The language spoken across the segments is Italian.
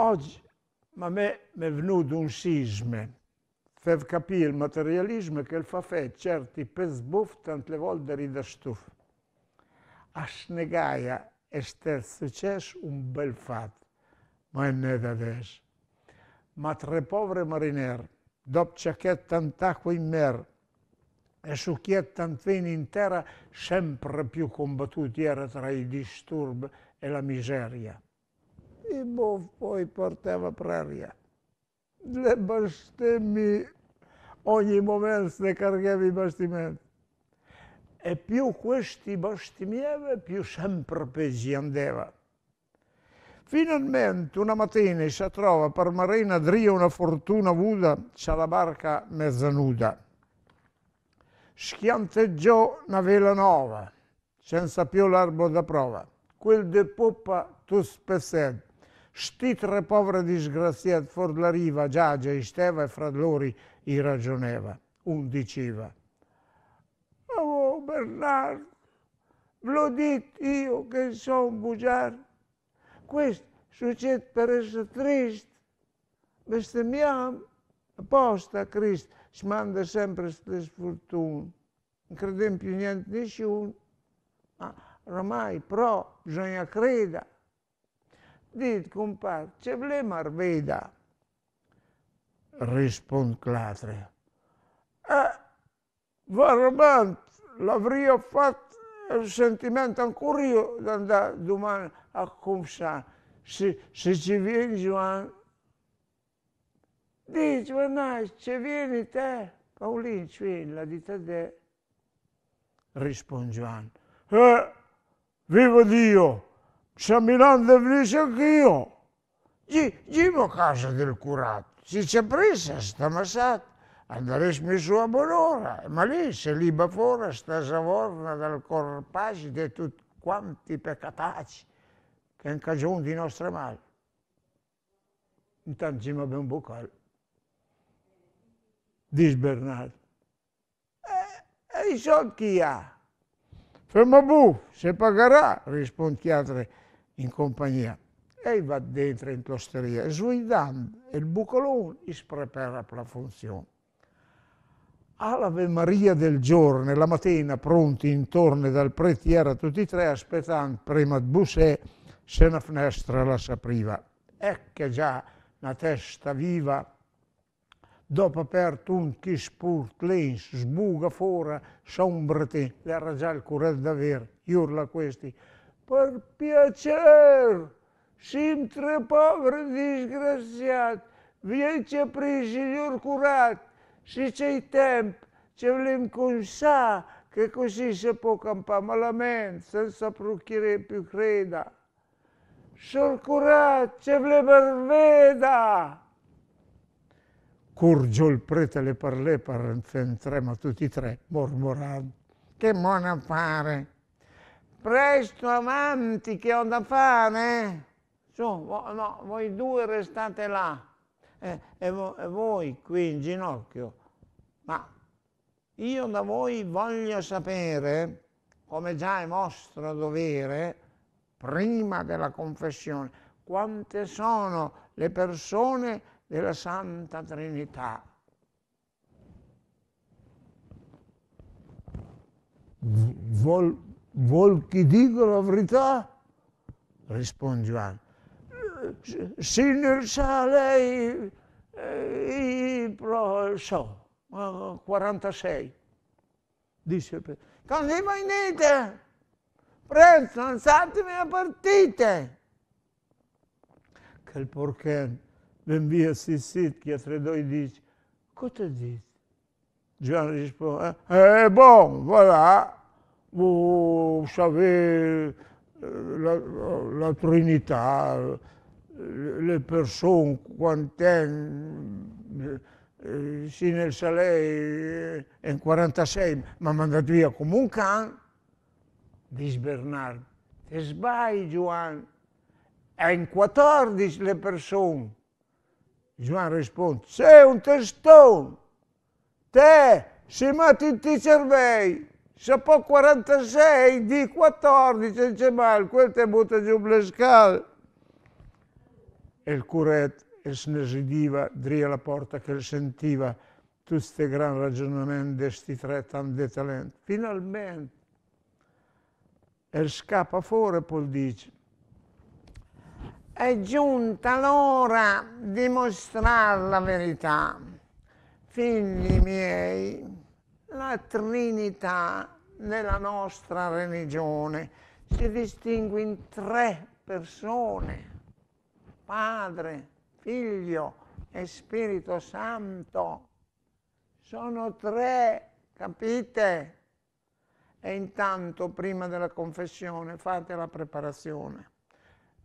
Oggi a me mi è venuto un sisme per capire il materialismo che il fa fare certi pezbuf tante volte rida A snegaia è stato un bel fatto, ma è ne da adesso. Ma tre poveri marineri, dopo ciò che è tant'acqua in mer e su chi è tantveni in terra sempre più combattuti era tra i disturbi e la miseria e Bov poi portava praria. Le bestemmie, ogni momento ne caricava i bastimenti. E più questi bastimieva, più sempre peggio andava. Finalmente una mattina si trova per Marina Dria una fortuna vuda, c'è la barca mezzanuda. Schianteggiò una vela nuova, senza più l'arbo da prova. Quel de poppa tu spessette. Stitre povera disgraziat for l'ariva, già isteva e fra loro i ragioneva. Un diceva, oh Bernardo, lo dico io che son bugiardo, questo succede per essere triste, bestemmiamo, apposta Cristo, ci manda sempre le sfortune, non crediamo più niente nessuno, ma ormai però bisogna credere, dit compar, ce vrem marveda Răspund clatre. E, verament, l'avria fatto il sentimento ancora io di domani a Cumsa. Se, se ci vieni, Giovanni, dici, Giovanni, ci vieni te, Paolino, ci vieni, la dita te. Risponde Giovanni, eh, vivo Dio! Шамілян дивлюся Київ. Дімо, каже Делькурат, си це присяж та масат, а дариш мішу абонора, маліше, ліба фореш та заворна del corpaix de тут quanti peccatacci che in cagione di nostra male. Intanto ci abbiamo un boccale. Dice Bernardo. Eh, e i soldi chi ha? Fermo bu, se pagherà, risponde chi altri. in compagnia. E va dentro in osteria, sguidando il bucolone si prepara per la funzione. All'Ave Maria del giorno, la mattina, pronti intorno dal pretiera, tutti e tre aspettando prima di bussè se una finestra la s'apriva. Ecco già una testa viva, dopo aperto un chi spurt lens, sbuga fuori, sombretin, era già il curel d'avere, urla questi, per piacer și îmi trăpavr disgrațiat, viece prejilior curat și cei temp ce vlim cunsa, che così si può campare malamente senza procurare più creda. Sor coraggio le perveda! Curgio il prete le parlè per intrema tutti e tre, mormorando. Che buona fare! Presto avanti che ho da fare. Su, no, voi due restate là. Eh, e, vo e voi qui in ginocchio. Ma io da voi voglio sapere, come già è vostro dovere, prima della confessione, quante sono le persone della Santa Trinità. Vol vuol che dica la verità? Risponde Giovanni. Signor sa lei, eh, io so, 46. Dice il prete. Quando venite, presto, alzatemi e partite. Che il porché venvia si sit, che a tre doi dice, cosa dici? Giovanni risponde, eh, eh bon, voilà, vous savez, eh, la, la Trinità, eh, le persone, quant'è, eh, si nel Salei in 46 mi ha mandato via come un can, dice Bernard, ti sbagli Giovanni, è in 14 le persone. Giovanni risponde, sei un testone, te si matti i cervelli. Chapeau 46, di 14 dice mal, quel te butta giù le scale. E il curet e se ne ridiva, dria la porta che sentiva, tutti questi gran ragionamenti di sti tre tanti talenti. Finalmente, e scappa fuori poi dice, è giunta l'ora di mostrare la verità. Figli miei, la Trinità nella nostra religione si distingue in tre persone, Padre, Figlio e Spirito Santo. Sono tre, capite? E intanto, prima della confessione, fate la preparazione.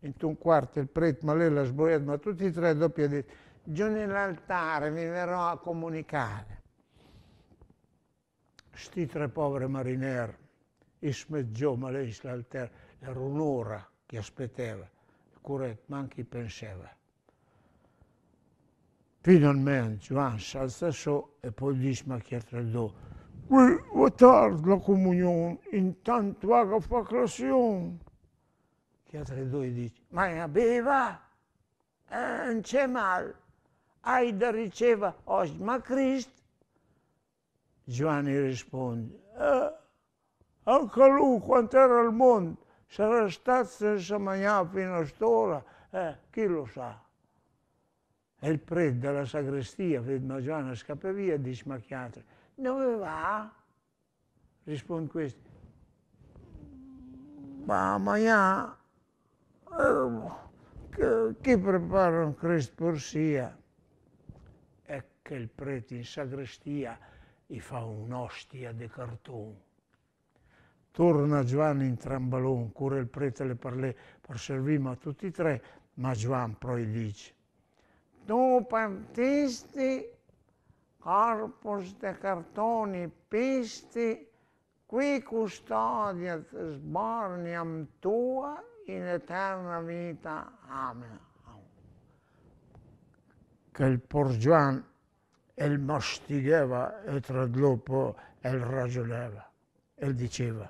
In un quarto il prete, ma lei la sboiata, ma tutti e tre doppia dita. Giù nell'altare vi verrò a comunicare sti tre poveri marinieri, ismeggiò malesla al terra, era un'ora che aspettava, il curet manchi pensava. Finalmente Giovanni alza su e poi dice ma chi è tradotto? Qui va tardi la comunione, intanto vaga fa creazione. Chi ha due dice, ma è beva, Eh, non c'è male. Aida riceva oggi, oh, ma Cristo Giovanni risponde, eh, anche lui quando era al mondo, sarà stato senza mangiare fino a st'ora, eh, chi lo sa? E il prete della sagrestia, vedma Giovanni scappa via e dice ma chiatri, dove va? Risponde questo, ma mangiare, eh, chi prepara un Cristo sia? E che il prete in sagrestia e fa un'ostia de cartone. Torna Giovanni in trambalon, cura il prete le parlè per servirmi a tutti e tre, ma Giovanni poi dice «Tu partisti, corpus de cartoni pisti, qui custodia sborniam tua in eterna vita. Amen». Che il por Giovanni e mastigava e tra dopo e ragionava e diceva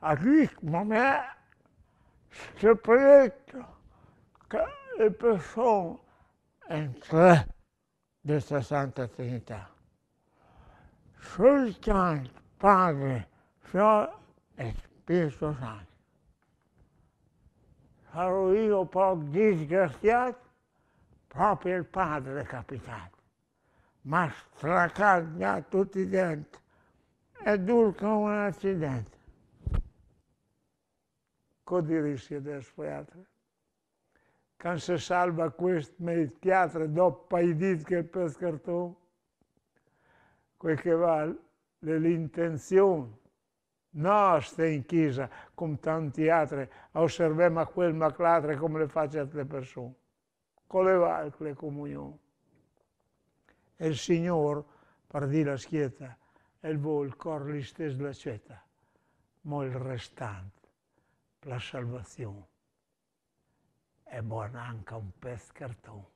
a chi come se proietta che le persone in tre Santa Trinità soltanto Padre, Fiore e Spirito Santo sarò io poi disgraziato proprio il Padre capitano ma stracagna tutti i denti è duro come un accidente. Cosa dirissi adesso voi altri? Quando si salva questo nel teatro dopo i diti che per quel che vale è l'intenzione nostra in chiesa, come tanti altri, osserviamo a quel maclatre come le facciano le persone. Quale vale la comunione? e il Signore, per dire la schietta, e voi il cor li stes la ceta, ma il restante, la salvazione, è buona anche un pezzo cartone.